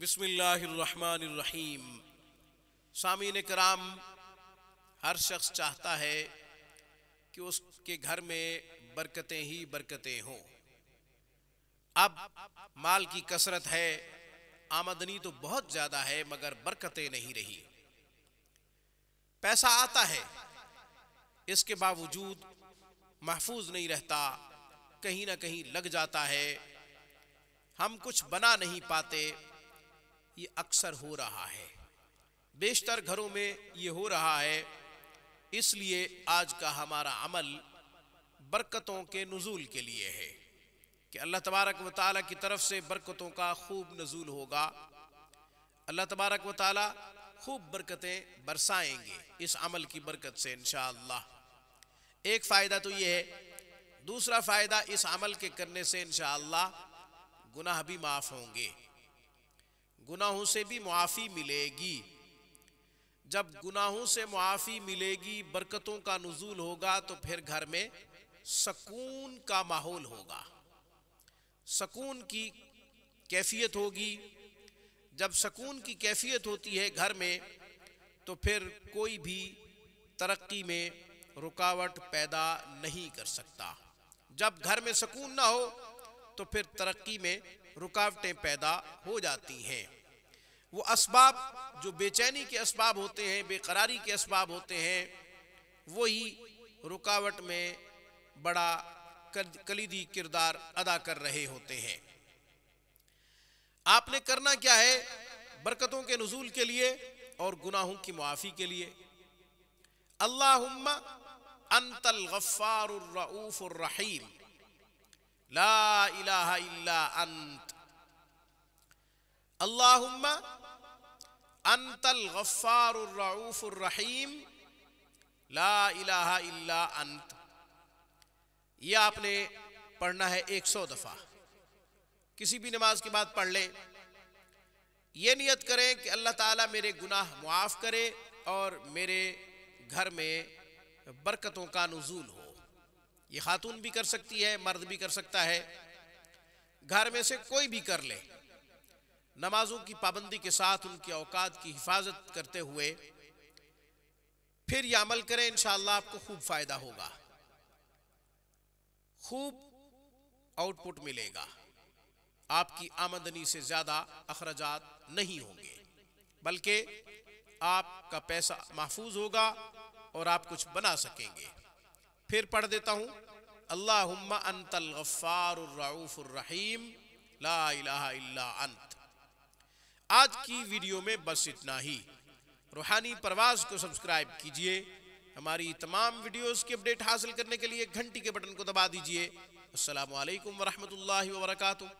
बिस्मिल्लाहिर्रहमानिर्रहीम सामीन कराम हर शख्स चाहता है कि उसके घर में बरकतें ही बरकतें हों अब माल की कसरत है आमदनी तो बहुत ज़्यादा है मगर बरकतें नहीं रही पैसा आता है इसके बावजूद महफूज नहीं रहता कहीं ना कहीं लग जाता है हम कुछ बना नहीं पाते ये अक्सर हो रहा है बेशतर घरों में ये हो रहा है इसलिए आज का हमारा अमल बरकतों के नजूल के लिए है कि अल्लाह तबारक व की तरफ से बरकतों का खूब नजूल होगा अल्लाह तबारक व खूब बरकतें बरसाएंगे इस अमल की बरकत से इन एक फ़ायदा तो ये है दूसरा फ़ायदा इस अमल के करने से इन गुनाह भी माफ़ होंगे गुनाहों से भी मुआफ़ी मिलेगी जब गुनाहों से मुआफ़ी मिलेगी बरकतों का नजूल होगा तो फिर घर में सकून का माहौल होगा सकून की कैफियत होगी जब सकून की कैफियत होती है घर में तो फिर कोई भी तरक्की में रुकावट पैदा नहीं कर सकता जब घर में सकून ना हो तो फिर तरक्की में रुकावटें पैदा हो जाती हैं वो इसबाब जो बेचैनी के इसबाब होते हैं बेकरारी के इसबाब होते हैं वही रुकावट में बड़ा कलीदी किरदार अदा कर रहे होते हैं आपने करना क्या है बरकतों के नजूल के लिए और गुनाहों की मुआफ़ी के लिए अल्लाहुम्मा अंतल ला इलाहा इल्ला अंत अल्लाहुम्मा अंतल गफ़ारफ़ुररहीम ला इलाहा इल्ला अंत ये आपने पढ़ना है एक सौ दफ़ा किसी भी नमाज के बाद पढ़ ले ये नियत करें कि अल्लाह ताला मेरे गुनाह मुआफ़ करे और मेरे घर में बरकतों का नज़ूल हो ये खातून भी कर सकती है मर्द भी कर सकता है घर में से कोई भी कर ले नमाजों की पाबंदी के साथ उनके औकात की हिफाजत करते हुए फिर यह अमल करें इंशाल्लाह आपको खूब फायदा होगा खूब आउटपुट मिलेगा आपकी आमदनी से ज्यादा अखराजात नहीं होंगे बल्कि आपका पैसा महफूज होगा और आप कुछ बना सकेंगे फिर पढ़ देता हूँ अल्लाह अंतल रहीम ला इल्ला अंत आज की वीडियो में बस इतना ही रूहानी परवाज को सब्सक्राइब कीजिए हमारी तमाम वीडियोस की अपडेट हासिल करने के लिए घंटी के बटन को दबा दीजिए असल वरहमत वरहमल वरकू